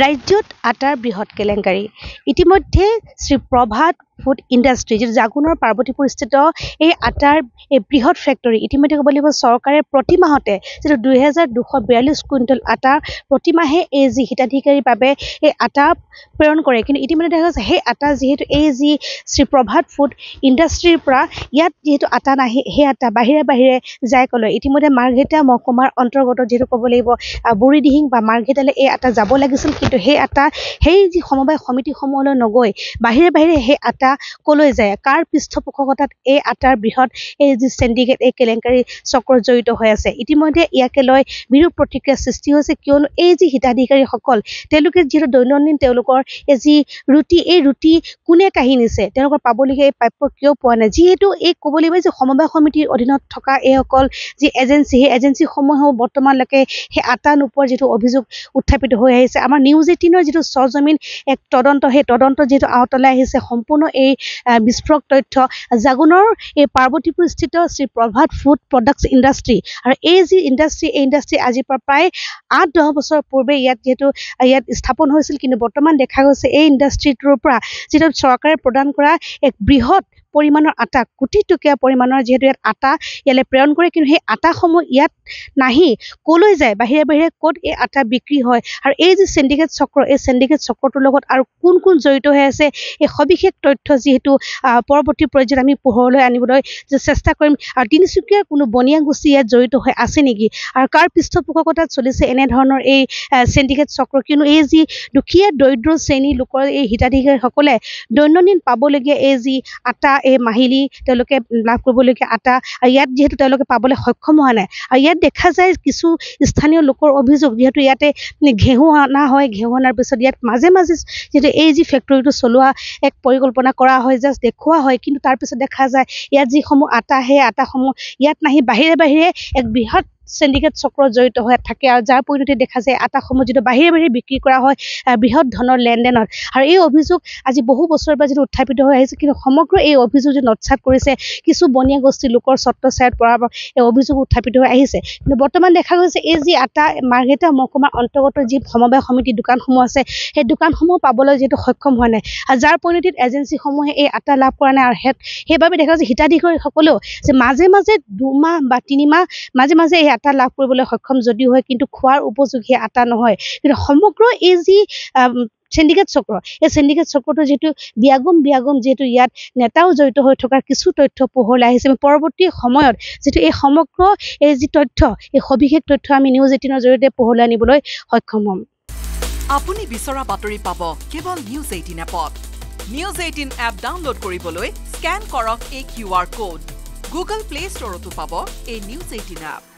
ৰাজ্যত আটাৰ বৃহৎ কেলেংকাৰী ইতিমধ্যে শ্ৰীপ্ৰভাত ফুড ইণ্ডাষ্ট্ৰী যিটো জাগুনৰ পাৰ্বতীপুৰস্থিত এই আটাৰ এই বৃহৎ ফেক্টৰী ইতিমধ্যে ক'ব লাগিব চৰকাৰে প্ৰতিমাহতে যিটো দুহেজাৰ দুশ বিয়াল্লিছ কুইণ্টল আটা প্ৰতিমাহে এই যি হিতাধিকাৰীৰ বাবে এই আটা প্ৰেৰণ কৰে কিন্তু ইতিমধ্যে দেখা গৈছে সেই আটা যিহেতু এই যি শ্ৰীপ্ৰভাত ফুড ইণ্ডাষ্ট্ৰীৰ পৰা ইয়াত যিহেতু আটা নাহে সেই আটা বাহিৰে বাহিৰে যাই ক'লৈ ইতিমধ্যে মাৰ্ঘেটা মহকুমাৰ অন্তৰ্গত যিহেতু ক'ব লাগিব বুঢ়ীদিহিং বা মাৰ্ঘেটালৈ এই আটা যাব লাগিছিল কিন্তু সেই আটা সেই যি সমবায় সমিতিসমূহলৈ নগৈ বাহিৰে বাহিৰে সেই আটা এটা কলৈ যায় কাৰ পৃষ্ঠপোষকতাত এই আটাৰ বৃহৎ এই যি চেণ্ডিকেট এই কেলেংকাৰী চক্ৰ জড়িত হৈ আছে ইতিমধ্যে ইয়াকে লৈ বিৰূপ প্ৰতিক্ৰিয়া সৃষ্টি হৈছে কিয়নো এই যি হিতাধিকাৰীসকল তেওঁলোকে যিহেতু দৈনন্দিন তেওঁলোকৰ এই যি ৰুটি এই ৰুটি কোনে কাঢ়ি নিছে তেওঁলোকৰ পাবলগীয়া এই প্ৰাপ্য কিয় পোৱা নাই যিহেতু এই ক'ব লাগিব যে সমবায় সমিতিৰ অধীনত থকা এইসকল যি এজেঞ্চি সেই এজেঞ্চি সমূহেও বৰ্তমানলৈকে সেই আটা নোপোৱাৰ যিটো অভিযোগ উত্থাপিত হৈ আহিছে আমাৰ নিউজ এইটিনৰ যিটো স্বজমিন এক তদন্ত সেই তদন্ত যিহেতু আওতালৈ আহিছে সম্পূৰ্ণ এই বিস্ফোৰক তথ্য জাগুনৰ এই পাৰ্বতীপুৰস্থিত Shri Prabhat food products industry আৰু এই যি ইণ্ডাষ্ট্ৰী এই ইণ্ডাষ্ট্ৰী আজিৰ পৰা প্ৰায় আঠ দহ বছৰ পূৰ্বে ইয়াত যিহেতু ইয়াত স্থাপন হৈছিল কিন্তু বৰ্তমান দেখা গৈছে এই ইণ্ডাষ্ট্ৰীটোৰ পৰা যিটো চৰকাৰে প্ৰদান কৰা এক বৃহৎ পৰিমাণৰ আটা কোটি টকীয়া পৰিমাণৰ যিহেতু ইয়াত আটা ইয়ালৈ প্ৰেৰণ কৰে কিন্তু সেই আটাসমূহ ইয়াত নাহি ক'লৈ যায় বাহিৰে বাহিৰে ক'ত এই আটা বিক্ৰী হয় আৰু এই যি চেণ্ডিকেট চক্ৰ এই চেণ্ডিকেট চক্ৰটোৰ লগত আৰু কোন কোন জড়িত হৈ আছে এই সবিশেষ তথ্য যিহেতু পৰৱৰ্তী পৰ্যায়ত আমি পোহৰলৈ আনিবলৈ চেষ্টা কৰিম আৰু তিনিচুকীয়াৰ কোনো বনীয়া গোষ্ঠী ইয়াত জড়িত হৈ আছে নেকি আৰু কাৰ পৃষ্ঠপোষকতাত চলিছে এনেধৰণৰ এই চেণ্ডিকেট চক্ৰ কিয়নো এই যি দুখীয়া দৰিদ্ৰ শ্ৰেণীৰ লোকৰ এই হিতাধিকাৰীসকলে দৈনন্দিন পাবলগীয়া এই যি আটা এই মাহিলী তেওঁলোকে লাভ কৰিবলগীয়া আটা আৰু ইয়াত যিহেতু তেওঁলোকে পাবলৈ সক্ষম হোৱা নাই আৰু ইয়াত দেখা যায় কিছু স্থানীয় লোকৰ অভিযোগ যিহেতু ইয়াতে ঘেঁহু অনা হয় ঘেঁহু অনাৰ পিছত ইয়াত মাজে মাজে যিহেতু এই যি ফেক্টৰীটো চলোৱা এক পৰিকল্পনা কৰা হয় জাষ্ট দেখুওৱা হয় কিন্তু তাৰপিছত দেখা যায় ইয়াত যিসমূহ আটা সেই আটাসমূহ ইয়াত নাহি বাহিৰে বাহিৰে এক বৃহৎ চেণ্ডিকেট চক্ৰ জড়িত হৈ থাকে আৰু যাৰ পৰিণতি দেখা যায় আটাসমূহ যিটো বাহিৰে বাহিৰে বিক্ৰী কৰা হয় বৃহৎ ধনৰ লেনদেনত আৰু এই অভিযোগ আজি বহু বছৰৰ পৰা যিটো উত্থাপিত হৈ আহিছে কিন্তু সমগ্ৰ এই অভিযোগ যে নৎসাত কৰিছে কিছু বনীয়া গোষ্ঠী লোকৰ ছত্ৰচায়ত পৰা এই অভিযোগ উত্থাপিত হৈ আহিছে কিন্তু বৰ্তমান দেখা গৈছে এই যি আটা মাৰ্ঘেটা মহকুমাৰ অন্তৰ্গত যি সমবায় সমিতি দোকানসমূহ আছে সেই দোকানসমূহ পাবলৈ যিহেতু সক্ষম হোৱা নাই আৰু যাৰ পৰিণতিত এজেঞ্চিসমূহে এই আটা লাভ কৰা নাই আৰু সেইবাবে দেখা গৈছে হিতাধিকাৰীসকলেও যে মাজে মাজে দুমাহ বা তিনিমাহ মাজে মাজে এই আটা লাভ কৰিবলৈ সক্ষম যদিও হয় কিন্তু খোৱাৰ উপযোগী আটা নহয় কিন্তু সমগ্ৰ এই যি চেণ্ডিকেট চক্ৰ এই চেণ্ডিকেট চক্ৰটো যিহেতু বিয়াগম বিয়াগম যিহেতু ইয়াত নেতাও জড়িত হৈ থকাৰ কিছু তথ্য পোহৰলৈ আহিছে পৰৱৰ্তী সময়ত যিটো এই সমগ্ৰ এই যি তথ্য এই সবিশেষ তথ্য আমি নিউজ এইটিনৰ জৰিয়তে পোহৰলৈ আনিবলৈ সক্ষম হ'ম আপুনি বিচৰা বাতৰি পাব কেৱল নিউজ এইটিন এপত নিউজ এইটিন এপ ডাউনলোড কৰিবলৈ স্কেন কৰক এই Q R code Google Play ষ্টৰতো পাব এই নিউজ এইটিন এপ